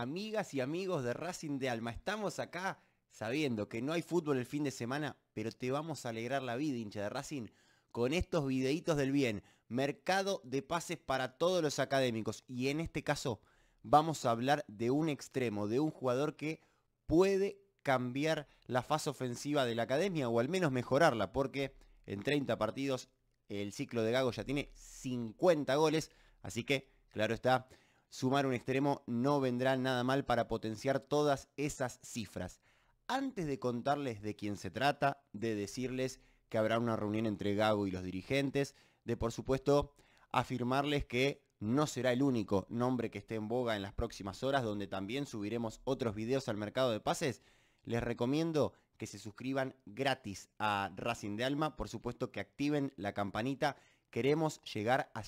amigas y amigos de Racing de Alma. Estamos acá sabiendo que no hay fútbol el fin de semana, pero te vamos a alegrar la vida, hincha de Racing, con estos videitos del bien. Mercado de pases para todos los académicos. Y en este caso vamos a hablar de un extremo, de un jugador que puede cambiar la fase ofensiva de la academia o al menos mejorarla, porque en 30 partidos el ciclo de Gago ya tiene 50 goles, así que, claro está, Sumar un extremo no vendrá nada mal para potenciar todas esas cifras. Antes de contarles de quién se trata, de decirles que habrá una reunión entre Gago y los dirigentes, de por supuesto afirmarles que no será el único nombre que esté en boga en las próximas horas, donde también subiremos otros videos al mercado de pases, les recomiendo que se suscriban gratis a Racing de Alma, por supuesto que activen la campanita Queremos llegar a,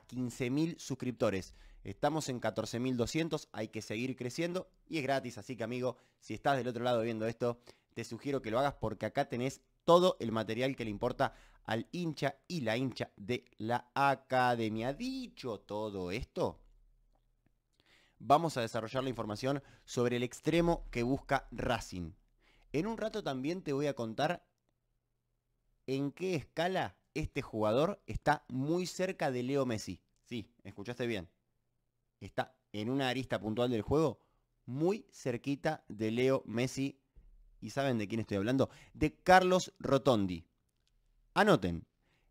15.000 suscriptores. Estamos en 14.200, hay que seguir creciendo y es gratis. Así que amigo, si estás del otro lado viendo esto, te sugiero que lo hagas porque acá tenés todo el material que le importa al hincha y la hincha de la academia. Dicho todo esto, vamos a desarrollar la información sobre el extremo que busca Racing. En un rato también te voy a contar en qué escala este jugador está muy cerca de Leo Messi. Sí, escuchaste bien. Está en una arista puntual del juego muy cerquita de Leo Messi. ¿Y saben de quién estoy hablando? De Carlos Rotondi. Anoten,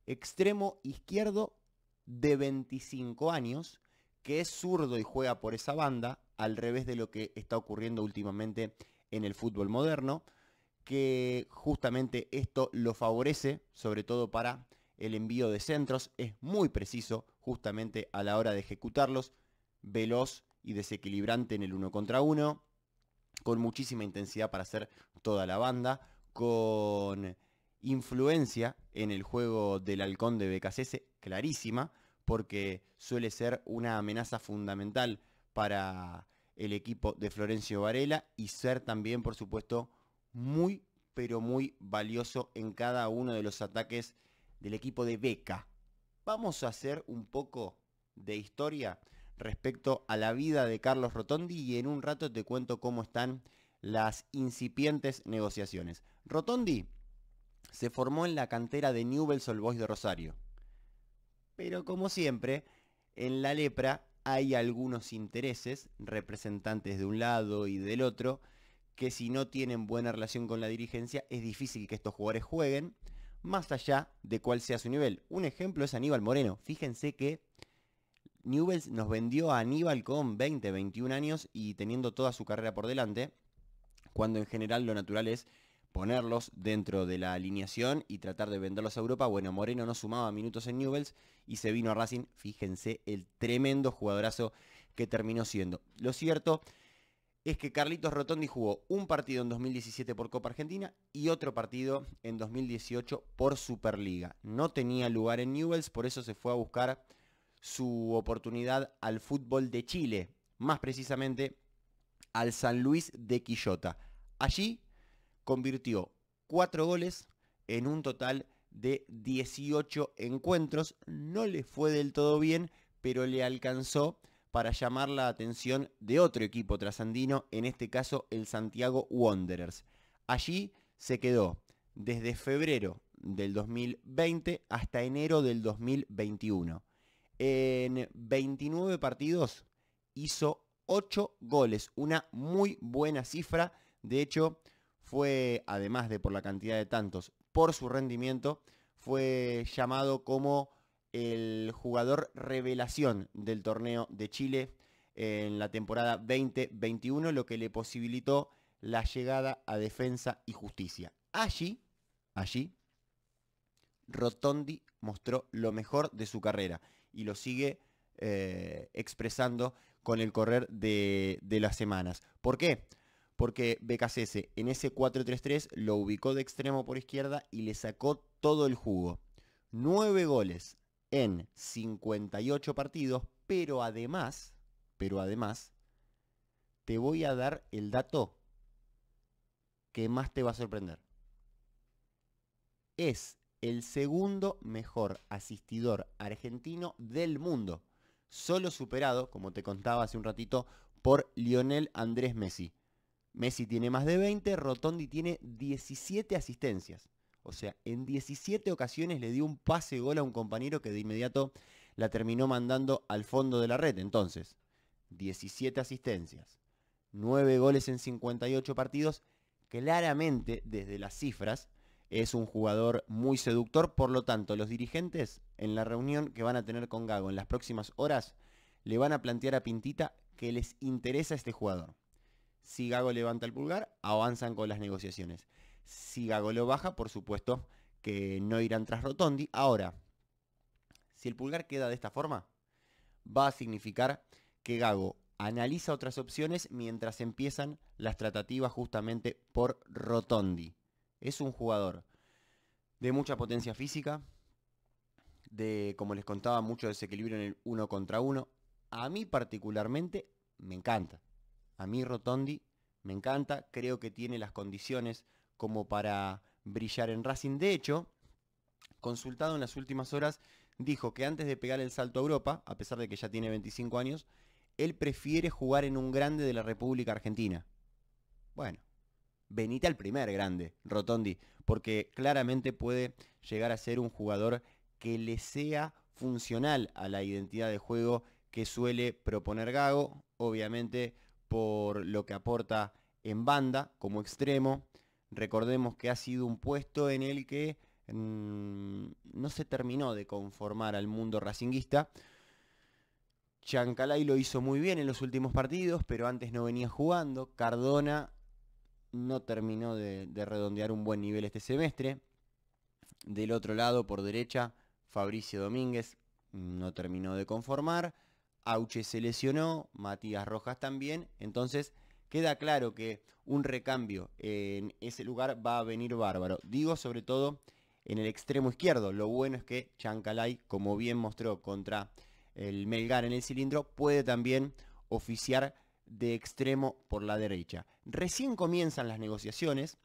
extremo izquierdo de 25 años, que es zurdo y juega por esa banda, al revés de lo que está ocurriendo últimamente en el fútbol moderno que justamente esto lo favorece, sobre todo para el envío de centros. Es muy preciso justamente a la hora de ejecutarlos, veloz y desequilibrante en el uno contra uno, con muchísima intensidad para hacer toda la banda, con influencia en el juego del halcón de BKCS, clarísima, porque suele ser una amenaza fundamental para el equipo de Florencio Varela y ser también, por supuesto, muy, pero muy valioso en cada uno de los ataques del equipo de Beca. Vamos a hacer un poco de historia respecto a la vida de Carlos Rotondi y en un rato te cuento cómo están las incipientes negociaciones. Rotondi se formó en la cantera de Newell's Old Boys de Rosario. Pero como siempre, en la lepra hay algunos intereses, representantes de un lado y del otro, que si no tienen buena relación con la dirigencia es difícil que estos jugadores jueguen, más allá de cuál sea su nivel. Un ejemplo es Aníbal Moreno. Fíjense que Newells nos vendió a Aníbal con 20, 21 años y teniendo toda su carrera por delante, cuando en general lo natural es ponerlos dentro de la alineación y tratar de venderlos a Europa. Bueno, Moreno no sumaba minutos en Newells y se vino a Racing. Fíjense el tremendo jugadorazo que terminó siendo. Lo cierto es que Carlitos Rotondi jugó un partido en 2017 por Copa Argentina y otro partido en 2018 por Superliga. No tenía lugar en Newells, por eso se fue a buscar su oportunidad al fútbol de Chile, más precisamente al San Luis de Quillota. Allí convirtió cuatro goles en un total de 18 encuentros. No le fue del todo bien, pero le alcanzó para llamar la atención de otro equipo trasandino, en este caso el Santiago Wanderers. Allí se quedó desde febrero del 2020 hasta enero del 2021. En 29 partidos hizo 8 goles, una muy buena cifra. De hecho, fue, además de por la cantidad de tantos, por su rendimiento, fue llamado como el jugador revelación del torneo de Chile en la temporada 2021, lo que le posibilitó la llegada a Defensa y Justicia. Allí, allí, Rotondi mostró lo mejor de su carrera y lo sigue eh, expresando con el correr de, las semanas. ¿Por qué? Porque Becasese en ese 4-3-3 lo ubicó de extremo por izquierda y le sacó todo el jugo. Nueve goles en 58 partidos, pero además, pero además, te voy a dar el dato que más te va a sorprender. Es el segundo mejor asistidor argentino del mundo, solo superado, como te contaba hace un ratito, por Lionel Andrés Messi. Messi tiene más de 20, Rotondi tiene 17 asistencias. O sea, en 17 ocasiones le dio un pase gol a un compañero que de inmediato la terminó mandando al fondo de la red. Entonces, 17 asistencias, 9 goles en 58 partidos. Claramente, desde las cifras, es un jugador muy seductor. Por lo tanto, los dirigentes en la reunión que van a tener con Gago en las próximas horas le van a plantear a Pintita que les interesa este jugador. Si Gago levanta el pulgar, avanzan con las negociaciones. Si Gago lo baja, por supuesto que no irán tras Rotondi. Ahora, si el pulgar queda de esta forma, va a significar que Gago analiza otras opciones mientras empiezan las tratativas justamente por Rotondi. Es un jugador de mucha potencia física, de, como les contaba, mucho desequilibrio en el uno contra uno. A mí particularmente me encanta. A mí Rotondi me encanta, creo que tiene las condiciones como para brillar en Racing. De hecho, consultado en las últimas horas, dijo que antes de pegar el salto a Europa, a pesar de que ya tiene 25 años, él prefiere jugar en un grande de la República Argentina. Bueno, venite al primer grande, Rotondi, porque claramente puede llegar a ser un jugador que le sea funcional a la identidad de juego que suele proponer Gago, obviamente por lo que aporta en banda como extremo, Recordemos que ha sido un puesto en el que mm, no se terminó de conformar al mundo racinguista. Chancalay lo hizo muy bien en los últimos partidos, pero antes no venía jugando. Cardona no terminó de, redondear un buen nivel este semestre. Del otro lado, por derecha, Fabricio Domínguez no terminó de conformar. Auche se lesionó, Matías Rojas también. Entonces, queda claro que un recambio en ese lugar va a venir bárbaro. Digo sobre todo en el extremo izquierdo. Lo bueno es que Chancalay, como bien mostró contra el Melgar en el cilindro, puede también oficiar de extremo por la derecha. Recién comienzan las negociaciones.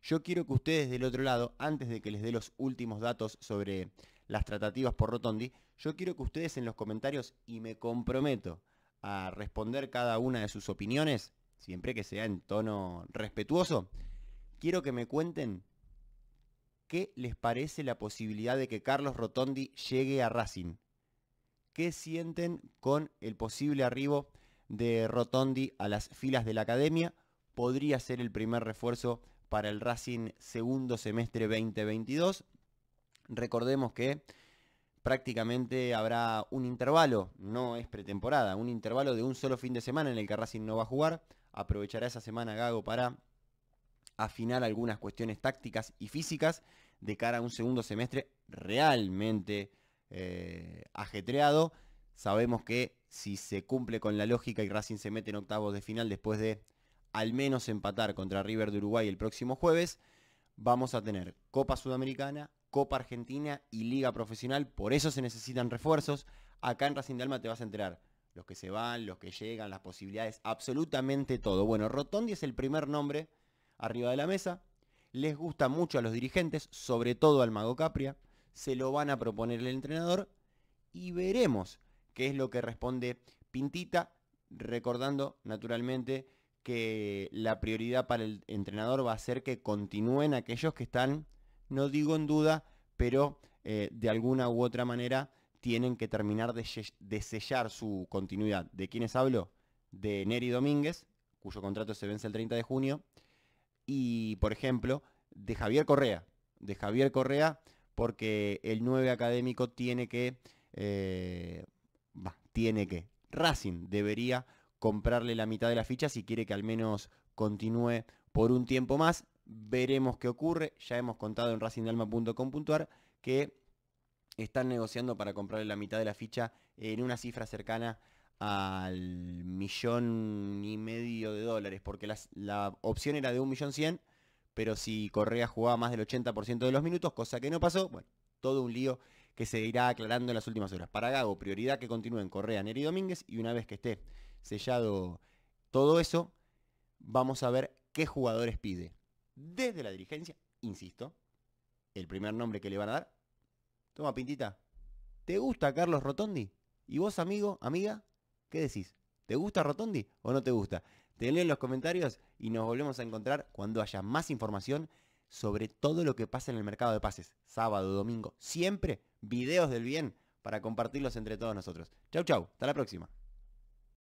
Yo quiero que ustedes del otro lado, antes de que les dé los últimos datos sobre las tratativas por Rotondi, yo quiero que ustedes en los comentarios, y me comprometo a responder cada una de sus opiniones, siempre que sea en tono respetuoso, quiero que me cuenten qué les parece la posibilidad de que Carlos Rotondi llegue a Racing. ¿Qué sienten con el posible arribo de Rotondi a las filas de la academia? Podría ser el primer refuerzo para el Racing segundo semestre 2022. Recordemos que prácticamente habrá un intervalo, no es pretemporada, un intervalo de un solo fin de semana en el que Racing no va a jugar. Aprovechará esa semana Gago para afinar algunas cuestiones tácticas y físicas de cara a un segundo semestre realmente eh, ajetreado. Sabemos que si se cumple con la lógica y Racing se mete en octavos de final después de al menos empatar contra River de Uruguay el próximo jueves, vamos a tener Copa Sudamericana, Copa Argentina y Liga Profesional, por eso se necesitan refuerzos. Acá en Racing de Alma te vas a enterar los que se van, los que llegan, las posibilidades, absolutamente todo. Bueno, Rotondi es el primer nombre arriba de la mesa. Les gusta mucho a los dirigentes, sobre todo al Mago Capria. Se lo van a proponer el entrenador y veremos qué es lo que responde Pintita, recordando naturalmente que la prioridad para el entrenador va a ser que continúen aquellos que están no digo en duda, pero eh, de alguna u otra manera tienen que terminar de, sellar su continuidad. ¿De quiénes hablo? De Neri Domínguez, cuyo contrato se vence el 30 de junio, y por ejemplo, de Javier Correa. De Javier Correa, porque el 9 académico tiene que, eh, tiene que, Racing debería comprarle la mitad de la ficha si quiere que al menos continúe por un tiempo más veremos qué ocurre. Ya hemos contado en RacingDalma.com.ar que están negociando para comprar la mitad de la ficha en una cifra cercana al millón y medio de dólares, porque la opción era de un millón cien, pero si Correa jugaba más del 80% de los minutos, cosa que no pasó, bueno, todo un lío que se irá aclarando en las últimas horas. Para Gago, prioridad que continúen Correa, Neri Domínguez, y una vez que esté sellado todo eso, vamos a ver qué jugadores pide desde la dirigencia, insisto, el primer nombre que le van a dar. Toma, pintita. ¿Te gusta Carlos Rotondi? ¿Y vos, amigo, amiga, qué decís? ¿Te gusta Rotondi o no te gusta? Te en los comentarios y nos volvemos a encontrar cuando haya más información sobre todo lo que pasa en el mercado de pases. Sábado, domingo, siempre videos del bien para compartirlos entre todos nosotros. Chau, chau. Hasta la próxima.